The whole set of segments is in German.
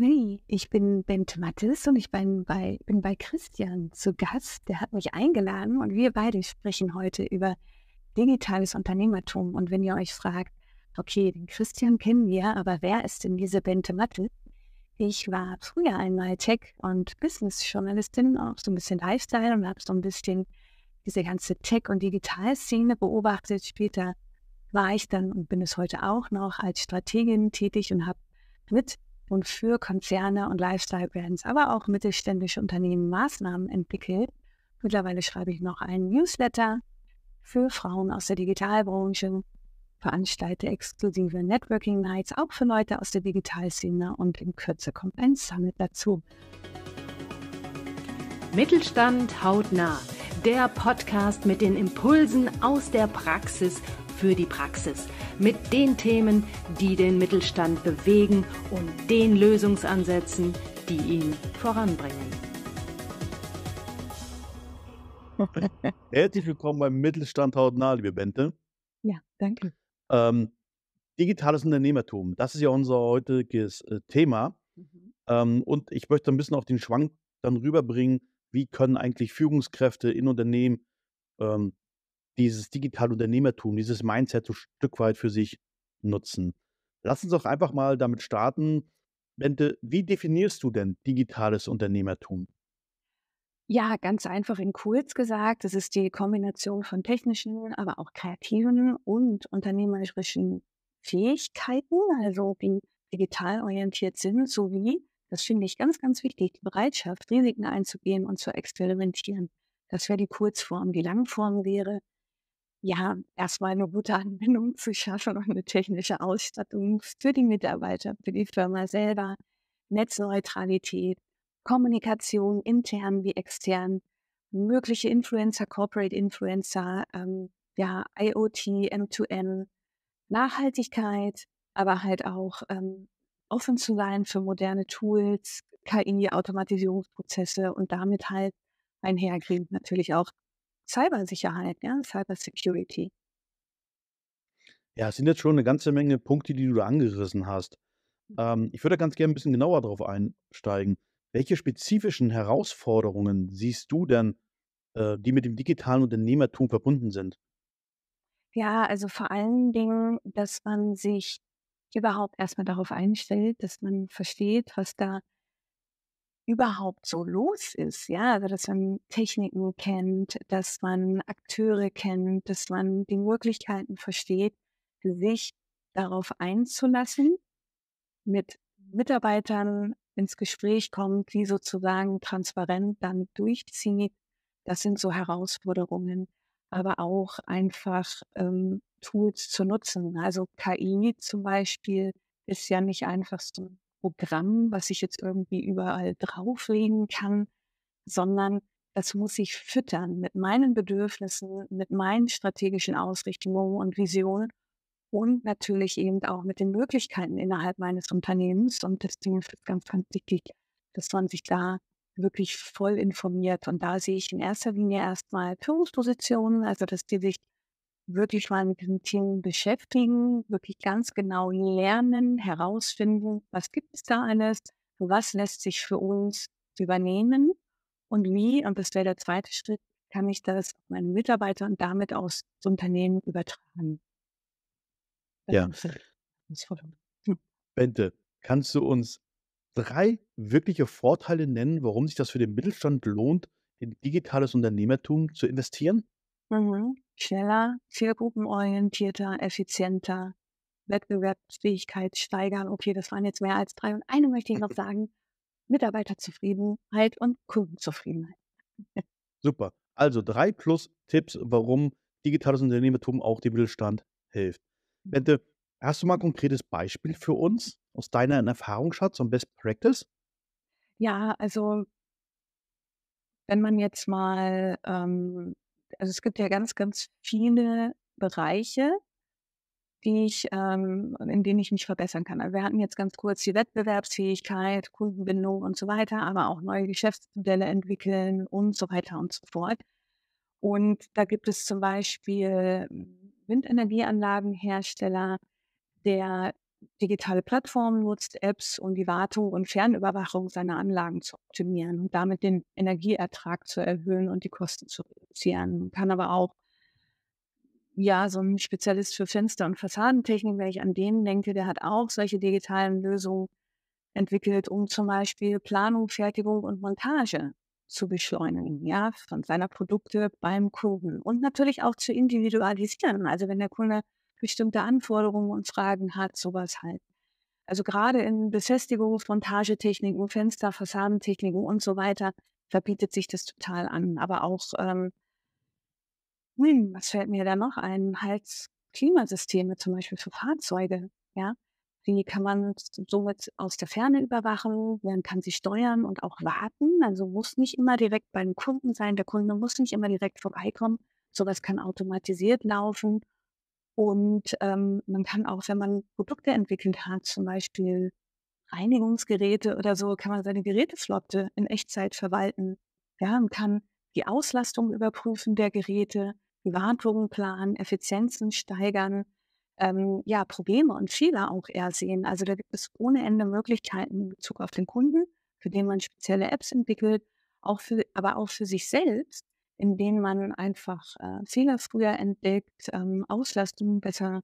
Hi, ich bin Bente Mattes und ich bin bei, bin bei Christian zu Gast. Der hat mich eingeladen und wir beide sprechen heute über digitales Unternehmertum. Und wenn ihr euch fragt, okay, den Christian kennen wir, aber wer ist denn diese Bente Mattes? Ich war früher einmal Tech- und Business-Journalistin, auch so ein bisschen Lifestyle und habe so ein bisschen diese ganze Tech- und Digitalszene beobachtet. Später war ich dann und bin es heute auch noch als Strategin tätig und habe mit und für Konzerne und Lifestyle-Brands, aber auch mittelständische Unternehmen Maßnahmen entwickelt. Mittlerweile schreibe ich noch einen Newsletter für Frauen aus der Digitalbranche, veranstalte exklusive Networking Nights auch für Leute aus der Digitalszene und in Kürze kommt ein Summit dazu. Mittelstand hautnah, der Podcast mit den Impulsen aus der Praxis für die Praxis mit den Themen, die den Mittelstand bewegen und den Lösungsansätzen, die ihn voranbringen. Herzlich willkommen beim Mittelstand hautnah, liebe Bente. Ja, danke. Ähm, digitales Unternehmertum, das ist ja unser heutiges äh, Thema. Mhm. Ähm, und ich möchte ein bisschen auch den Schwank dann rüberbringen, wie können eigentlich Führungskräfte in Unternehmen ähm, dieses digitale Unternehmertum, dieses Mindset so ein Stück weit für sich nutzen. Lass uns doch einfach mal damit starten. Bente, wie definierst du denn digitales Unternehmertum? Ja, ganz einfach in kurz gesagt, es ist die Kombination von technischen, aber auch kreativen und unternehmerischen Fähigkeiten, also die digital orientiert sind, sowie, das finde ich ganz, ganz wichtig, die Bereitschaft, Risiken einzugehen und zu experimentieren. Das wäre die Kurzform. Die Langform wäre, ja, erstmal eine gute Anbindung zu schaffen und eine technische Ausstattung für die Mitarbeiter, für die Firma selber, Netzneutralität, Kommunikation intern wie extern, mögliche Influencer, Corporate Influencer, ähm, ja, IoT, m 2 n Nachhaltigkeit, aber halt auch ähm, offen zu sein für moderne Tools, KI, Automatisierungsprozesse und damit halt einhergehend natürlich auch Cybersicherheit, ja, Cybersecurity. Ja, es sind jetzt schon eine ganze Menge Punkte, die du da angerissen hast. Ähm, ich würde ganz gerne ein bisschen genauer darauf einsteigen. Welche spezifischen Herausforderungen siehst du denn, äh, die mit dem digitalen Unternehmertum verbunden sind? Ja, also vor allen Dingen, dass man sich überhaupt erstmal darauf einstellt, dass man versteht, was da überhaupt so los ist. Ja, also dass man Techniken kennt, dass man Akteure kennt, dass man die Möglichkeiten versteht, sich darauf einzulassen, mit Mitarbeitern ins Gespräch kommt, die sozusagen transparent dann durchzieht. Das sind so Herausforderungen, aber auch einfach ähm, Tools zu nutzen. Also KI zum Beispiel ist ja nicht einfach so ein Programm, was ich jetzt irgendwie überall drauflegen kann, sondern das muss ich füttern mit meinen Bedürfnissen, mit meinen strategischen Ausrichtungen und Visionen und natürlich eben auch mit den Möglichkeiten innerhalb meines Unternehmens. Und deswegen ist es ganz, ganz wichtig, dass man sich da wirklich voll informiert. Und da sehe ich in erster Linie erstmal Führungspositionen, also dass die sich wirklich mal mit diesen Themen beschäftigen, wirklich ganz genau lernen, herausfinden, was gibt es da alles, was lässt sich für uns übernehmen und wie, und das wäre der zweite Schritt, kann ich das auf meine Mitarbeiter und damit aus dem Unternehmen übertragen. Das ja. Ist, hm. Bente, kannst du uns drei wirkliche Vorteile nennen, warum sich das für den Mittelstand lohnt, in digitales Unternehmertum zu investieren? Mhm. Schneller, zielgruppenorientierter, effizienter, Wettbewerbsfähigkeit steigern. Okay, das waren jetzt mehr als drei. Und eine möchte ich noch sagen, Mitarbeiterzufriedenheit und Kundenzufriedenheit. Super. Also drei plus Tipps, warum digitales Unternehmertum auch dem Mittelstand hilft. Mhm. Bente, hast du mal ein konkretes Beispiel für uns aus deiner Erfahrung, Erfahrungsschatz und Best Practice? Ja, also wenn man jetzt mal ähm, also es gibt ja ganz, ganz viele Bereiche, die ich, ähm, in denen ich mich verbessern kann. Also wir hatten jetzt ganz kurz die Wettbewerbsfähigkeit, Kundenbindung und so weiter, aber auch neue Geschäftsmodelle entwickeln und so weiter und so fort. Und da gibt es zum Beispiel Windenergieanlagenhersteller, der digitale Plattformen nutzt, Apps, um die Wartung und Fernüberwachung seiner Anlagen zu optimieren und damit den Energieertrag zu erhöhen und die Kosten zu reduzieren. Man kann aber auch ja, so ein Spezialist für Fenster- und Fassadentechnik, wenn ich an den denke, der hat auch solche digitalen Lösungen entwickelt, um zum Beispiel Planung, Fertigung und Montage zu beschleunigen, ja, von seiner Produkte beim Kunden und natürlich auch zu individualisieren. Also wenn der Kunde bestimmte Anforderungen und Fragen hat, sowas halt. Also gerade in Befestigung, Montagetechniken, Fenster, Fassadentechniken und so weiter verbietet sich das total an. Aber auch, ähm, hm, was fällt mir da noch ein? Halt Klimasysteme zum Beispiel für Fahrzeuge, ja. Die kann man somit aus der Ferne überwachen, man kann sie steuern und auch warten. Also muss nicht immer direkt beim Kunden sein. Der Kunde muss nicht immer direkt vorbeikommen. Sowas kann automatisiert laufen und ähm, man kann auch, wenn man Produkte entwickelt hat, zum Beispiel Reinigungsgeräte oder so, kann man seine Geräteflotte in Echtzeit verwalten. Ja, man kann die Auslastung überprüfen der Geräte, die Wartung planen, Effizienzen steigern, ähm, ja, Probleme und Fehler auch eher sehen. Also da gibt es ohne Ende Möglichkeiten in Bezug auf den Kunden, für den man spezielle Apps entwickelt, auch für, aber auch für sich selbst, in denen man einfach äh, Fehler früher entdeckt, ähm, Auslastung besser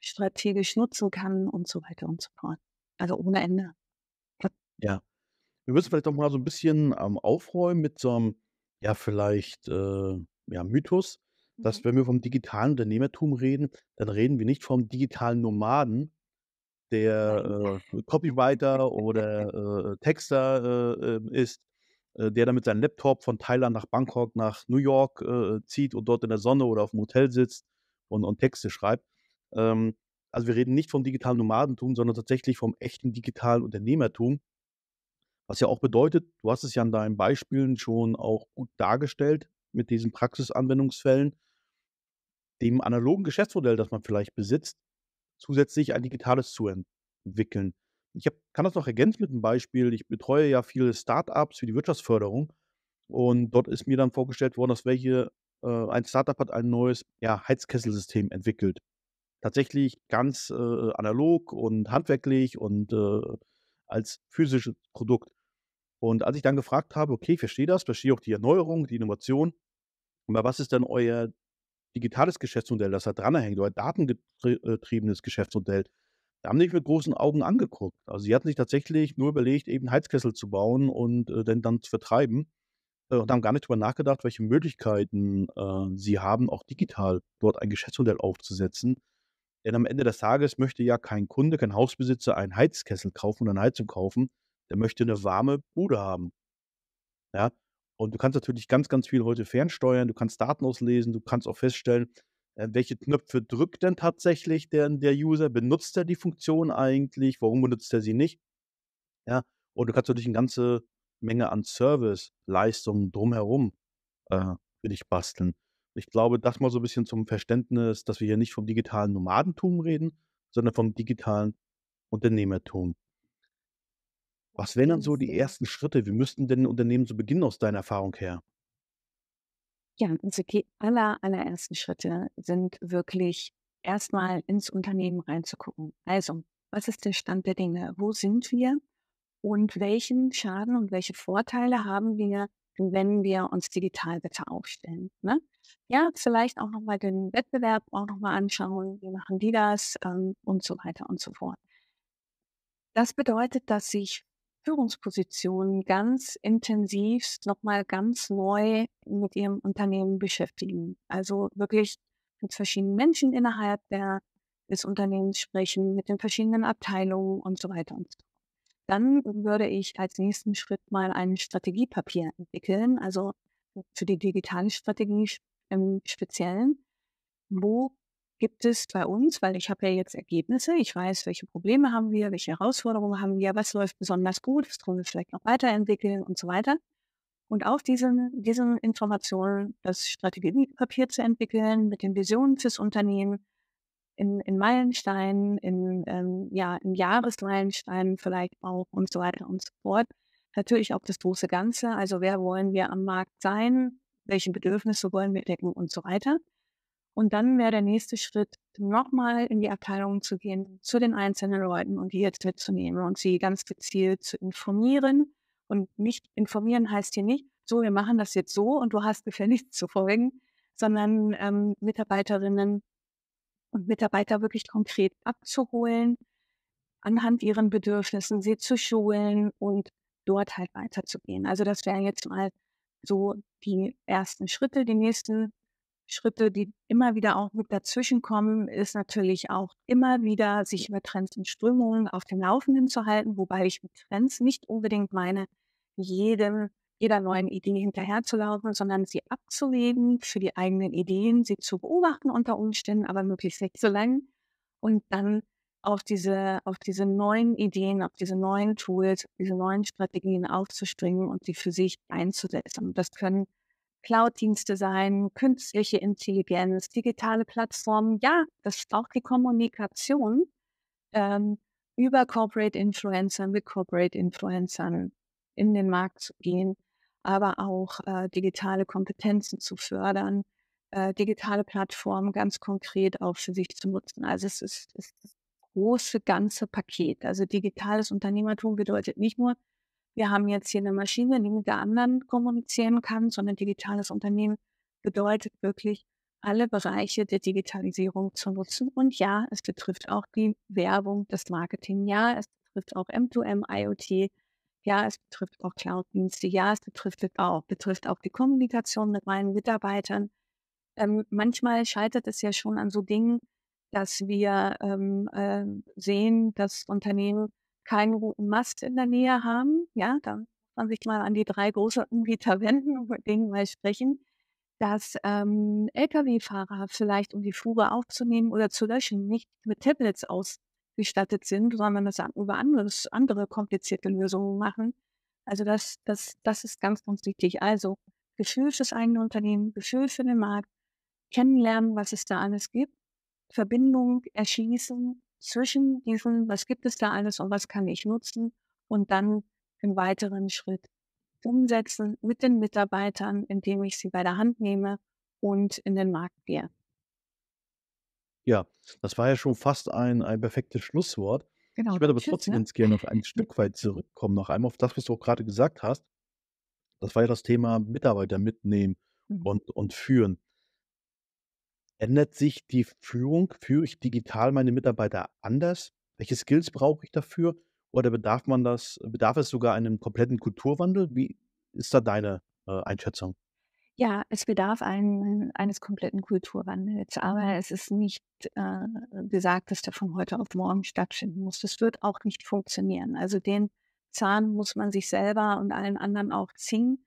strategisch nutzen kann und so weiter und so fort. Also ohne Ende. Ja. Wir müssen vielleicht auch mal so ein bisschen ähm, aufräumen mit so einem, ja, vielleicht äh, ja, Mythos, dass mhm. wenn wir vom digitalen Unternehmertum reden, dann reden wir nicht vom digitalen Nomaden, der äh, Copywriter oder äh, Texter äh, ähm, ist, äh, der dann mit seinem Laptop von Thailand nach Bangkok, nach New York äh, zieht und dort in der Sonne oder auf dem Hotel sitzt und, und Texte schreibt. Ähm, also wir reden nicht vom digitalen Nomadentum, sondern tatsächlich vom echten digitalen Unternehmertum. Was ja auch bedeutet, du hast es ja in deinen Beispielen schon auch gut dargestellt mit diesen Praxisanwendungsfällen, dem analogen Geschäftsmodell, das man vielleicht besitzt, zusätzlich ein digitales zu entwickeln. Ich hab, kann das noch ergänzen mit einem Beispiel. Ich betreue ja viele Startups für die Wirtschaftsförderung und dort ist mir dann vorgestellt worden, dass welche äh, ein Startup hat ein neues ja, Heizkesselsystem entwickelt. Tatsächlich ganz äh, analog und handwerklich und äh, als physisches Produkt. Und als ich dann gefragt habe, okay, ich verstehe das, verstehe auch die Erneuerung, die Innovation, aber was ist denn euer digitales Geschäftsmodell, das da dran hängt, euer datengetriebenes Geschäftsmodell? da haben die mich mit großen Augen angeguckt. Also sie hatten sich tatsächlich nur überlegt, eben Heizkessel zu bauen und äh, den dann zu vertreiben äh, und haben gar nicht darüber nachgedacht, welche Möglichkeiten äh, sie haben, auch digital dort ein Geschäftsmodell aufzusetzen. Denn am Ende des Tages möchte ja kein Kunde, kein Hausbesitzer einen Heizkessel kaufen oder eine Heizung kaufen. Der möchte eine warme Bude haben. Ja, und du kannst natürlich ganz, ganz viel heute fernsteuern, du kannst Daten auslesen, du kannst auch feststellen, äh, welche Knöpfe drückt denn tatsächlich der, der User? Benutzt er die Funktion eigentlich? Warum benutzt er sie nicht? Ja, und du kannst natürlich eine ganze Menge an Service-Leistungen drumherum äh, für dich basteln. Ich glaube, das mal so ein bisschen zum Verständnis, dass wir hier nicht vom digitalen Nomadentum reden, sondern vom digitalen Unternehmertum. Was wären dann so die ersten Schritte? Wie müssten denn Unternehmen zu so Beginn aus deiner Erfahrung her? Ja, also die aller, allerersten Schritte sind wirklich erstmal ins Unternehmen reinzugucken. Also, was ist der Stand der Dinge? Wo sind wir? Und welchen Schaden und welche Vorteile haben wir, wenn wir uns digital besser aufstellen? Ne? Ja, vielleicht auch nochmal den Wettbewerb auch nochmal anschauen. Wie machen die das? Ähm, und so weiter und so fort. Das bedeutet, dass ich Führungspositionen ganz intensiv nochmal ganz neu mit ihrem Unternehmen beschäftigen. Also wirklich mit verschiedenen Menschen innerhalb der, des Unternehmens sprechen, mit den verschiedenen Abteilungen und so weiter und so fort. Dann würde ich als nächsten Schritt mal ein Strategiepapier entwickeln, also für die digitale Strategie im Speziellen. Wo gibt es bei uns, weil ich habe ja jetzt Ergebnisse, ich weiß, welche Probleme haben wir, welche Herausforderungen haben wir, was läuft besonders gut, was können wir vielleicht noch weiterentwickeln und so weiter. Und auf diesen, diesen Informationen das Strategiepapier zu entwickeln, mit den Visionen fürs Unternehmen, in, in Meilensteinen, in, ähm, ja, in Jahresmeilensteinen vielleicht auch und so weiter und so fort. Natürlich auch das große Ganze, also wer wollen wir am Markt sein, welche Bedürfnisse wollen wir decken und so weiter. Und dann wäre der nächste Schritt, nochmal in die Abteilung zu gehen, zu den einzelnen Leuten und die jetzt mitzunehmen und sie ganz gezielt zu informieren. Und nicht informieren heißt hier nicht, so, wir machen das jetzt so und du hast gefälligst zu folgen, sondern ähm, Mitarbeiterinnen und Mitarbeiter wirklich konkret abzuholen, anhand ihren Bedürfnissen sie zu schulen und dort halt weiterzugehen. Also das wären jetzt mal so die ersten Schritte. Die nächsten Schritte, die immer wieder auch mit dazwischen kommen, ist natürlich auch immer wieder, sich über Trends und Strömungen auf dem Laufenden zu halten, wobei ich mit Trends nicht unbedingt meine, jedem, jeder neuen Idee hinterherzulaufen, sondern sie abzulegen für die eigenen Ideen, sie zu beobachten unter Umständen, aber möglichst nicht so lang und dann auf diese, auf diese neuen Ideen, auf diese neuen Tools, diese neuen Strategien aufzuspringen und sie für sich einzusetzen. Und das können Cloud-Dienste sein, künstliche Intelligenz, digitale Plattformen. Ja, das ist auch die Kommunikation ähm, über Corporate Influencern, mit Corporate Influencern in den Markt zu gehen, aber auch äh, digitale Kompetenzen zu fördern, äh, digitale Plattformen ganz konkret auch für sich zu nutzen. Also es ist, es ist das große ganze Paket. Also digitales Unternehmertum bedeutet nicht nur, wir haben jetzt hier eine Maschine, die mit der anderen kommunizieren kann, sondern digitales Unternehmen bedeutet wirklich, alle Bereiche der Digitalisierung zu nutzen. Und ja, es betrifft auch die Werbung, das Marketing. Ja, es betrifft auch M2M, IoT. Ja, es betrifft auch Cloud-Dienste. Ja, es betrifft auch, betrifft auch die Kommunikation mit meinen Mitarbeitern. Ähm, manchmal scheitert es ja schon an so Dingen, dass wir ähm, äh, sehen, dass Unternehmen keinen guten Mast in der Nähe haben, ja, da muss man sich mal an die drei großen Anbieter wenden und mit denen mal sprechen, dass ähm, Lkw-Fahrer vielleicht, um die Fuhre aufzunehmen oder zu löschen, nicht mit Tablets ausgestattet sind, sondern das über anderes, andere komplizierte Lösungen machen. Also das, das, das ist ganz, ganz wichtig. Also Gefühl fürs eigene Unternehmen, Gefühl für den Markt, kennenlernen, was es da alles gibt, Verbindung erschließen zwischen diesen, was gibt es da alles und was kann ich nutzen und dann im weiteren Schritt umsetzen mit den Mitarbeitern, indem ich sie bei der Hand nehme und in den Markt gehe. Ja, das war ja schon fast ein, ein perfektes Schlusswort. Genau, ich werde aber trotzdem ne? ganz gerne noch ein Stück weit zurückkommen, noch einmal auf das, was du auch gerade gesagt hast. Das war ja das Thema Mitarbeiter mitnehmen mhm. und, und führen. Ändert sich die Führung? Führe ich digital meine Mitarbeiter anders? Welche Skills brauche ich dafür? Oder bedarf man das, bedarf es sogar einem kompletten Kulturwandel? Wie ist da deine äh, Einschätzung? Ja, es bedarf ein, eines kompletten Kulturwandels, aber es ist nicht äh, gesagt, dass der von heute auf morgen stattfinden muss. Das wird auch nicht funktionieren. Also den Zahn muss man sich selber und allen anderen auch ziehen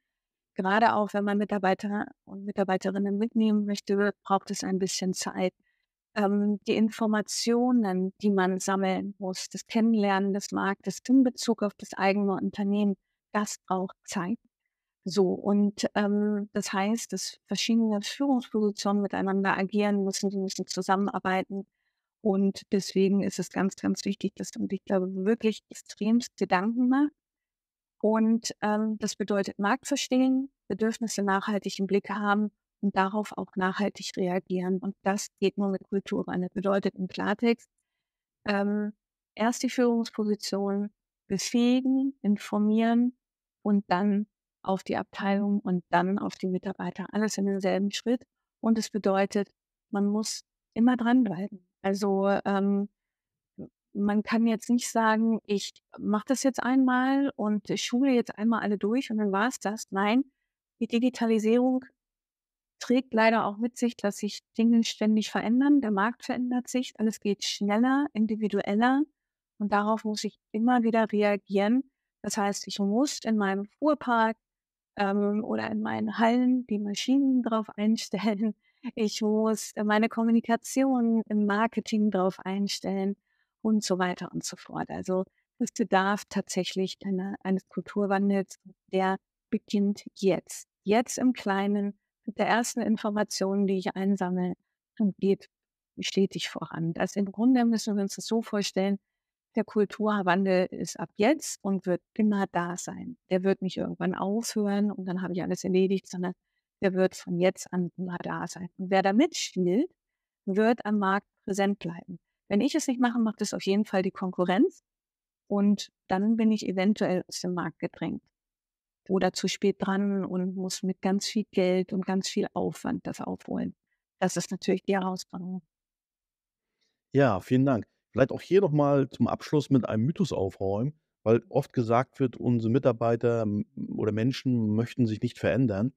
gerade auch wenn man Mitarbeiter und Mitarbeiterinnen mitnehmen möchte, braucht es ein bisschen Zeit. Ähm, die Informationen, die man sammeln muss, das Kennenlernen des Marktes in Bezug auf das eigene Unternehmen, das braucht Zeit. So, und ähm, das heißt, dass verschiedene Führungspositionen miteinander agieren müssen, die müssen zusammenarbeiten. Und deswegen ist es ganz, ganz wichtig, dass man sich da wirklich extremst Gedanken macht und ähm, das bedeutet Markt verstehen, Bedürfnisse nachhaltig im Blick haben und darauf auch nachhaltig reagieren. Und das geht nur mit Kultur an. Das bedeutet im Klartext, ähm, erst die Führungsposition befähigen, informieren und dann auf die Abteilung und dann auf die Mitarbeiter. Alles in demselben Schritt. Und es bedeutet, man muss immer dranbleiben. Also ähm, man kann jetzt nicht sagen, ich mache das jetzt einmal und schule jetzt einmal alle durch und dann war es das. Nein, die Digitalisierung trägt leider auch mit sich, dass sich Dinge ständig verändern. Der Markt verändert sich, alles geht schneller, individueller und darauf muss ich immer wieder reagieren. Das heißt, ich muss in meinem Fuhrpark ähm, oder in meinen Hallen die Maschinen drauf einstellen. Ich muss meine Kommunikation im Marketing drauf einstellen und so weiter und so fort. Also es bedarf tatsächlich eine, eines Kulturwandels, der beginnt jetzt. Jetzt im Kleinen, mit der ersten Information, die ich einsammle, und geht stetig voran. Also im Grunde müssen wir uns das so vorstellen, der Kulturwandel ist ab jetzt und wird immer da sein. Der wird nicht irgendwann aufhören und dann habe ich alles erledigt, sondern der wird von jetzt an immer da sein. Und wer da mitspielt, wird am Markt präsent bleiben. Wenn ich es nicht mache, macht es auf jeden Fall die Konkurrenz. Und dann bin ich eventuell aus dem Markt gedrängt oder zu spät dran und muss mit ganz viel Geld und ganz viel Aufwand das aufholen. Das ist natürlich die Herausforderung. Ja, vielen Dank. Vielleicht auch hier nochmal zum Abschluss mit einem Mythos aufräumen, weil oft gesagt wird, unsere Mitarbeiter oder Menschen möchten sich nicht verändern.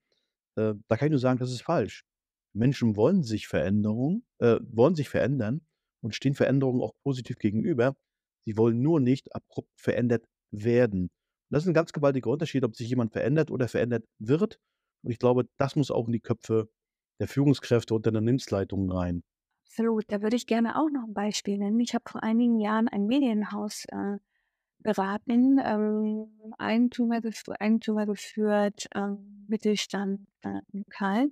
Äh, da kann ich nur sagen, das ist falsch. Menschen wollen sich Veränderung, äh, wollen sich verändern und stehen Veränderungen auch positiv gegenüber. Sie wollen nur nicht abrupt verändert werden. Und das ist ein ganz gewaltiger Unterschied, ob sich jemand verändert oder verändert wird. Und ich glaube, das muss auch in die Köpfe der Führungskräfte und der Unternehmensleitungen rein. Absolut, da würde ich gerne auch noch ein Beispiel nennen. Ich habe vor einigen Jahren ein Medienhaus äh, beraten, ähm, Eigentümer, Eigentümer geführt, ähm, Mittelstand äh, lokal.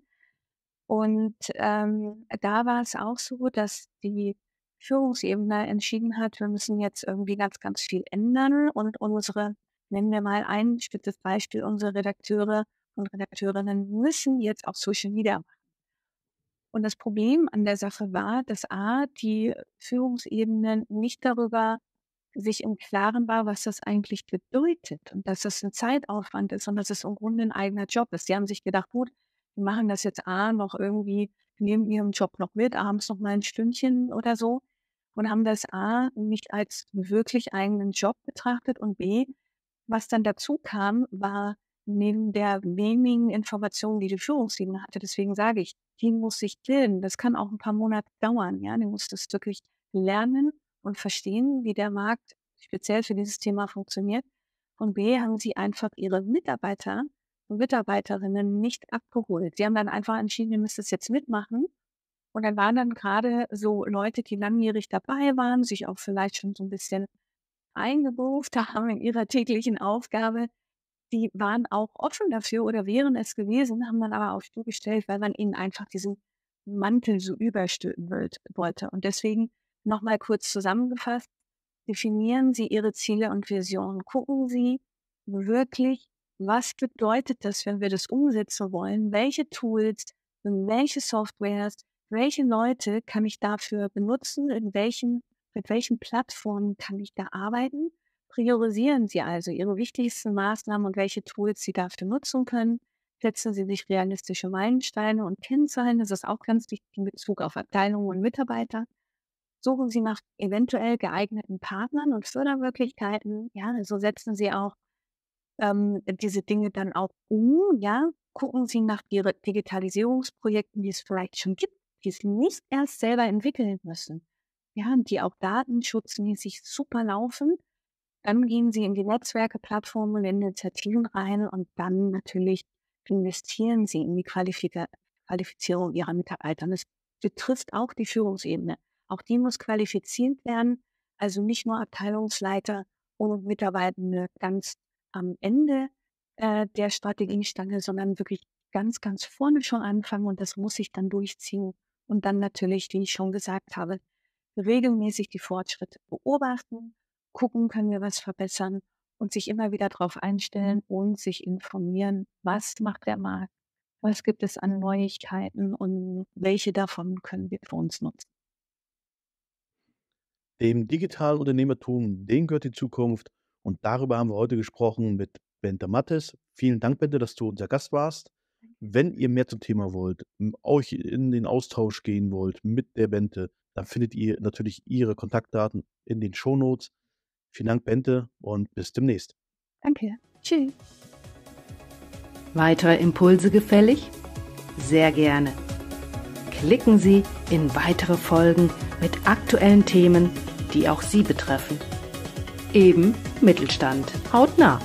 Und ähm, da war es auch so, dass die Führungsebene entschieden hat, wir müssen jetzt irgendwie ganz, ganz viel ändern und unsere, nennen wir mal ein spitzes Beispiel, unsere Redakteure und Redakteurinnen müssen jetzt auch Social Media machen. Und das Problem an der Sache war, dass A, die Führungsebene nicht darüber sich im Klaren war, was das eigentlich bedeutet und dass das ein Zeitaufwand ist und dass es im Grunde ein eigener Job ist. Sie haben sich gedacht, gut, wir machen das jetzt A noch irgendwie neben ihrem Job noch mit, abends noch mal ein Stündchen oder so und haben das A nicht als wirklich eigenen Job betrachtet und B, was dann dazu kam, war neben der wenigen Informationen, die die Führungsebene hatte. Deswegen sage ich, die muss sich bilden. Das kann auch ein paar Monate dauern. Ja, die muss das wirklich lernen und verstehen, wie der Markt speziell für dieses Thema funktioniert. Und B, haben sie einfach ihre Mitarbeiter und Mitarbeiterinnen nicht abgeholt. Sie haben dann einfach entschieden, ihr müsst das jetzt mitmachen. Und dann waren dann gerade so Leute, die langjährig dabei waren, sich auch vielleicht schon so ein bisschen eingebucht haben in ihrer täglichen Aufgabe, die waren auch offen dafür oder wären es gewesen, haben dann aber auf Stuhl gestellt, weil man ihnen einfach diesen Mantel so überstülpen wollte. Und deswegen nochmal kurz zusammengefasst, definieren Sie Ihre Ziele und Visionen. Gucken Sie wirklich, was bedeutet das, wenn wir das umsetzen wollen? Welche Tools, welche Softwares, welche Leute kann ich dafür benutzen, in welchen, mit welchen Plattformen kann ich da arbeiten. Priorisieren Sie also Ihre wichtigsten Maßnahmen und welche Tools Sie dafür nutzen können. Setzen Sie sich realistische Meilensteine und Kennzahlen. Das ist auch ganz wichtig in Bezug auf Abteilungen und Mitarbeiter. Suchen Sie nach eventuell geeigneten Partnern und Fördermöglichkeiten. Ja, so also setzen Sie auch ähm, diese Dinge dann auch um. Ja, gucken Sie nach Digitalisierungsprojekten, die es vielleicht schon gibt die es nicht erst selber entwickeln müssen, ja, die auch datenschutzmäßig super laufen, dann gehen sie in die Netzwerke, Plattformen und Initiativen rein und dann natürlich investieren sie in die Qualifika Qualifizierung ihrer Mitarbeiter. Und das betrifft auch die Führungsebene. Auch die muss qualifiziert werden, also nicht nur Abteilungsleiter und Mitarbeitende ganz am Ende äh, der Strategienstange, sondern wirklich ganz, ganz vorne schon anfangen und das muss sich dann durchziehen und dann natürlich, wie ich schon gesagt habe, regelmäßig die Fortschritte beobachten, gucken, können wir was verbessern und sich immer wieder darauf einstellen mhm. und sich informieren, was macht der Markt, was gibt es an Neuigkeiten und welche davon können wir für uns nutzen. Dem digitalen Unternehmertum, dem gehört die Zukunft und darüber haben wir heute gesprochen mit Bente Mattes. Vielen Dank, Bente, dass du unser Gast warst wenn ihr mehr zum Thema wollt, euch in den Austausch gehen wollt mit der Bente, dann findet ihr natürlich ihre Kontaktdaten in den Shownotes. Vielen Dank, Bente, und bis demnächst. Danke. Tschüss. Weitere Impulse gefällig? Sehr gerne. Klicken Sie in weitere Folgen mit aktuellen Themen, die auch Sie betreffen. Eben Mittelstand. Hautnah.